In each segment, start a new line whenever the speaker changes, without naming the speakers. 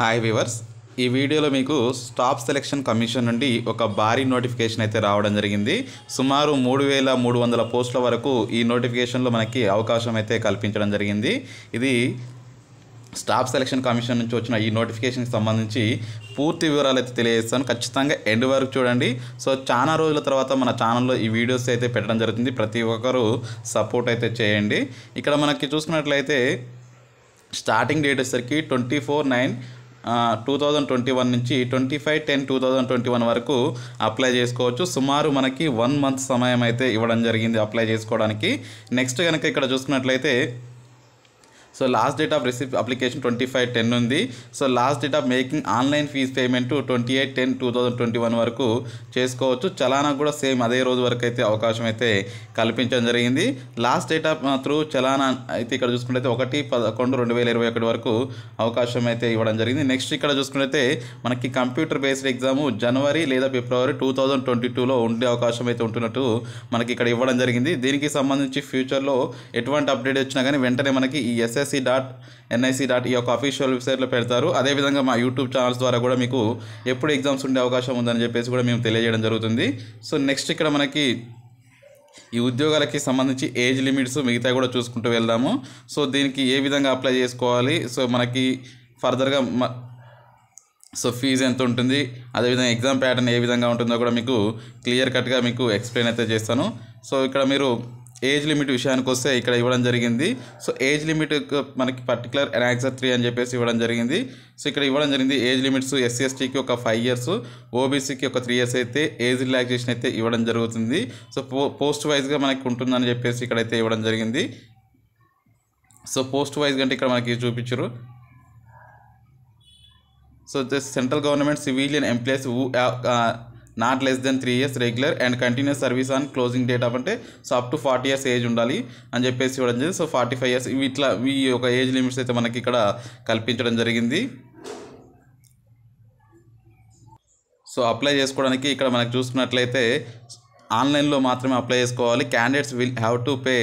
hi viewers ఈ వీడియోలో మీకు స్టాప్ సెలక్షన్ కమిషన్ నుండి ఒక భారీ నోటిఫికేషన్ అయితే రావడం జరిగింది సుమారు మూడు వేల మూడు వందల పోస్టుల వరకు ఈ నోటిఫికేషన్లో మనకి అవకాశం అయితే కల్పించడం జరిగింది ఇది స్టాఫ్ సెలెక్షన్ కమిషన్ నుంచి వచ్చిన ఈ నోటిఫికేషన్కి సంబంధించి పూర్తి వివరాలు అయితే తెలియజేస్తాను ఖచ్చితంగా ఎండ్ వరకు చూడండి సో చాలా రోజుల తర్వాత మన ఛానల్లో ఈ వీడియోస్ అయితే పెట్టడం జరుగుతుంది ప్రతి ఒక్కరూ సపోర్ట్ అయితే చేయండి ఇక్కడ మనకి చూసుకున్నట్లయితే స్టార్టింగ్ డేట్ వచ్చేసరికి twenty four nine two thousand twenty one నుంచి twenty five ten two thousand twenty one వరకు అప్లై చేసుకోవచ్చు సుమారు మనకి వన్ మంత్ సమయం అయితే ఇవ్వడం జరిగింది అప్లై చేసుకోవడానికి నెక్స్ట్ కనుక ఇక్కడ చూసుకున్నట్లయితే so last date of receipt application twenty five ten ఉంది so last date of making online fees payment twenty eight ten two thousand twenty one వరకు చేసుకోవచ్చు చలానా కూడా సేమ్ అదే రోజు వరకు అయితే అవకాశం అయితే కల్పించడం జరిగింది లాస్ట్ డేట్ ఆఫ్ త్రూ చలానా అయితే ఇక్కడ చూసుకుంటే ఒకటి పదకొండు రెండు వేల ఇరవై ఒకటి వరకు అవకాశం అయితే ఇవ్వడం జరిగింది నెక్స్ట్ ఇక్కడ చూసుకుంటే మనకి కంప్యూటర్ బేస్డ్ ఎగ్జామ్ జనవరి లేదా ఫిబ్రవరి టూ థౌజండ్ ట్వంటీ టూలో ఉండే అవకాశం అయితే ఉంటున్నట్టు మనకి ఇక్కడ ఇవ్వడం జరిగింది దీనికి సంబంధించి ఫ్యూచర్లో ఎటువంటి అప్డేట్ వచ్చినా కానీ వెంటనే మనకి ఈ SS CSSC dot NIC dot ఈ యొక్క అఫీషియల్ వెబ్సైట్లో పెడతారు అదేవిధంగా మా యూట్యూబ్ ఛానల్స్ ద్వారా కూడా మీకు ఎప్పుడు ఎగ్జామ్స్ ఉండే అవకాశం ఉందని చెప్పేసి కూడా మేము తెలియజేయడం జరుగుతుంది సో నెక్స్ట్ ఇక్కడ మనకి ఈ ఉద్యోగాలకి సంబంధించి ఏజ్ లిమిట్స్ మిగతా కూడా చూసుకుంటూ వెళ్దాము సో దీనికి ఏ విధంగా అప్లై చేసుకోవాలి సో మనకి ఫర్దర్గా సో ఫీజు ఎంత ఉంటుంది అదేవిధంగా ఎగ్జామ్ ప్యాటర్న్ ఏ విధంగా ఉంటుందో కూడా మీకు క్లియర్ కట్గా మీకు ఎక్స్ప్లెయిన్ అయితే చేస్తాను సో ఇక్కడ మీరు ఏజ్ లిమిట్ విషయానికి వస్తే ఇక్కడ ఇవ్వడం జరిగింది సో ఏజ్ లిమిట్ మనకి పర్టికులర్ ఎనాక్సర్ త్రీ అని చెప్పేసి ఇవ్వడం జరిగింది సో ఇక్కడ ఇవ్వడం జరిగింది ఏజ్ లిమిట్స్ ఎస్సీ ఎస్టీకి ఒక ఫైవ్ ఇయర్స్ ఓబీసీకి ఒక త్రీ ఇయర్స్ అయితే ఏజ్ రిలాక్సేషన్ అయితే ఇవ్వడం జరుగుతుంది సో పో పోస్ట్ వైజ్గా మనకి ఉంటుందని చెప్పేసి ఇక్కడైతే ఇవ్వడం జరిగింది సో పోస్ట్ వైజ్ కంటే ఇక్కడ మనకి చూపించరు so central government civilian employees not less than three years regular and continuous service on closing date అంటే so up to forty years age ఉండాలి అని చెప్పేసి ఇవ్వడం జరిగింది సో ఫార్టీ ఫైవ్ ఇయర్స్ ఇట్లా ఈ యొక్క ఏజ్ లిమిట్స్ అయితే మనకి ఇక్కడ కల్పించడం జరిగింది సో అప్లై చేసుకోవడానికి ఇక్కడ మనకు చూసుకున్నట్లయితే ఆన్లైన్లో మాత్రమే అప్లై చేసుకోవాలి candidates will have to pay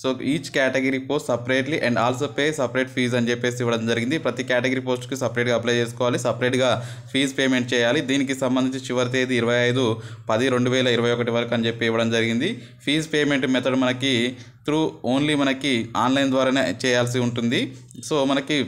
so each category post separately and also pay separate fees అని చెప్పేసి ఇవ్వడం జరిగింది ప్రతి కేటగిరీ పోస్ట్కి సపరేట్గా అప్లై చేసుకోవాలి సపరేట్గా ఫీజ్ పేమెంట్ చేయాలి దీనికి సంబంధించి చివరి తేదీ ఇరవై ఐదు పది రెండు వేల ఇరవై ఒకటి వరకు అని చెప్పి ఇవ్వడం జరిగింది ఫీజ్ పేమెంట్ మెథడ్ మనకి త్రూ ఓన్లీ మనకి ఆన్లైన్ ద్వారానే చేయాల్సి ఉంటుంది సో మనకి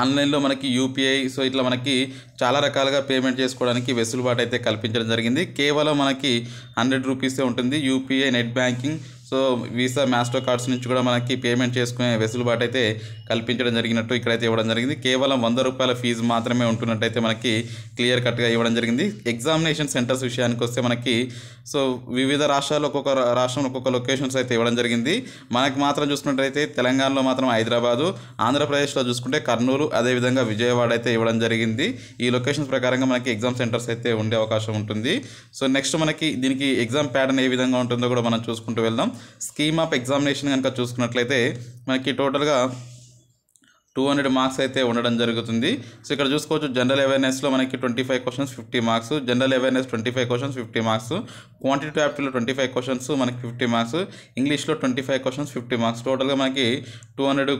ఆన్లైన్లో మనకి యూపీఐ సో ఇట్లా మనకి చాలా రకాలుగా పేమెంట్ చేసుకోవడానికి వెసులుబాటు అయితే కల్పించడం జరిగింది కేవలం మనకి హండ్రెడ్ రూపీసే ఉంటుంది UPI net banking so Visa Master cards నుంచి కూడా మనకి పేమెంట్ చేసుకునే వెసులుబాటు అయితే కల్పించడం జరిగినట్టు ఇక్కడైతే ఇవ్వడం జరిగింది కేవలం వంద రూపాయల ఫీజు మాత్రమే ఉంటున్నట్టయితే మనకి క్లియర్ కట్గా ఇవ్వడం జరిగింది ఎగ్జామినేషన్ సెంటర్స్ విషయానికి వస్తే మనకి సో వివిధ రాష్ట్రాల్లో ఒక్కొక్క రాష్ట్రంలో ఒక్కొక్క లొకేషన్స్ అయితే ఇవ్వడం జరిగింది మనకి మాత్రం చూసుకున్నట్టయితే తెలంగాణలో మాత్రం హైదరాబాదు ఆంధ్రప్రదేశ్లో చూసుకుంటే కర్నూలు అదేవిధంగా విజయవాడ అయితే ఇవ్వడం జరిగింది ఈ లొకేషన్స్ ప్రకారంగా మనకి ఎగ్జామ్ సెంటర్స్ అయితే ఉండే అవకాశం ఉంటుంది సో నెక్స్ట్ మనకి దీనికి ఎగ్జామ్ ప్యాటర్న్ ఏ విధంగా ఉంటుందో కూడా మనం చూసుకుంటూ వెళ్దాం స్కీమ్ ఆఫ్ ఎగ్జామినేషన్ కనుక చూసుకున్నట్లయితే మనకి టోటల్గా టూ హండ్రెడ్ మార్క్స్ అయితే ఉండడం జరుగుతుంది సో ఇక్కడ చూసుకోవచ్చు జనరల్ అవేర్నెస్లో మనకి twenty five questions fifty marks general awareness twenty five questions fifty marks quantity యాప్టీలో ట్వంటీ ఫైవ్ క్వశ్చన్స్ మనకి ఫిఫ్టీ మార్క్స్ ఇంగ్లీష్లో twenty five questions fifty marks టోటల్గా మనకి టూ హండ్రెడ్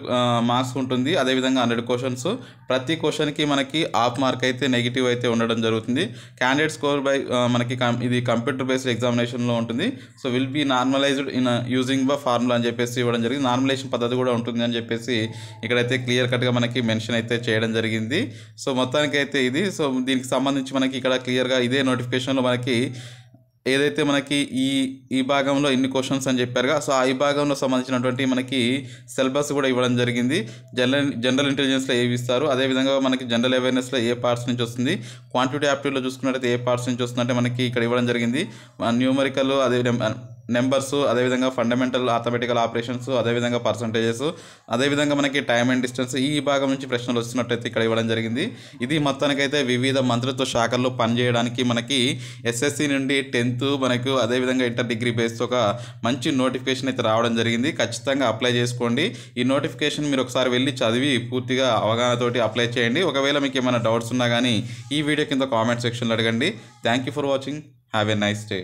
మార్క్స్ ఉంటుంది అదేవిధంగా హండ్రెడ్ క్వశ్చన్స్ ప్రతి క్వశ్చన్కి మనకి హాఫ్ మార్క్ అయితే నెగిటివ్ అయితే ఉండడం జరుగుతుంది క్యాండిడేట్ స్కోర్ బై మనకి ఇది కంప్యూటర్ బేస్డ్ ఎగ్జామినేషన్లో ఉంటుంది so will be normalized in using బ ఫార్ములా అని చెప్పేసి ఇవ్వడం జరిగింది నార్మలైజేషన్ పద్ధతి కూడా ఉంటుంది అని చెప్పేసి ఇక్కడైతే క్లియర్ క్లియర్ కట్గా మనకి మెన్షన్ అయితే చేయడం జరిగింది సో మొత్తానికి అయితే ఇది సో దీనికి సంబంధించి మనకి ఇక్కడ క్లియర్గా ఇదే నోటిఫికేషన్లో మనకి ఏదైతే మనకి ఈ ఈ భాగంలో ఎన్ని క్వశ్చన్స్ అని చెప్పారుగా సో ఆ ఈ భాగంలో సంబంధించినటువంటి మనకి సిలబస్ కూడా ఇవ్వడం జరిగింది జనరల్ జనరల్ ఇంటెలిజెన్స్లో ఏవి ఇస్తారు అదేవిధంగా మనకి జనరల్ అవేర్నెస్లో ఏ పార్ట్స్ నుంచి వస్తుంది క్వాంటిటీ యాప్టివ్లో చూసుకున్నట్టయితే ఏ పార్ట్స్ నుంచి వస్తుందంటే మనకి ఇక్కడ ఇవ్వడం జరిగింది న్యూమరికల్ అదే నెంబర్స్ అదేవిధంగా ఫండమెంటల్ ఆథమెటికల్ ఆపరేషన్స్ అదేవిధంగా పర్సంటేజెస్ అదేవిధంగా మనకి టైం అండ్ డిస్టెన్స్ ఈ భాగం నుంచి ప్రశ్నలు వచ్చినట్టయితే ఇక్కడ ఇవ్వడం జరిగింది ఇది మొత్తానికైతే వివిధ మంత్రిత్వ శాఖల్లో పనిచేయడానికి మనకి ఎస్ఎస్సి నుండి టెన్త్ మనకు అదేవిధంగా ఇంటర్ డిగ్రీ బేస్ ఒక మంచి నోటిఫికేషన్ అయితే రావడం జరిగింది ఖచ్చితంగా అప్లై చేసుకోండి ఈ నోటిఫికేషన్ మీరు ఒకసారి వెళ్ళి చదివి పూర్తిగా అవగాహనతోటి అప్లై చేయండి ఒకవేళ మీకు ఏమైనా డౌట్స్ ఉన్నా కానీ ఈ వీడియో కింద కామెంట్ సెక్షన్లో అడగండి thank you for watching have a nice day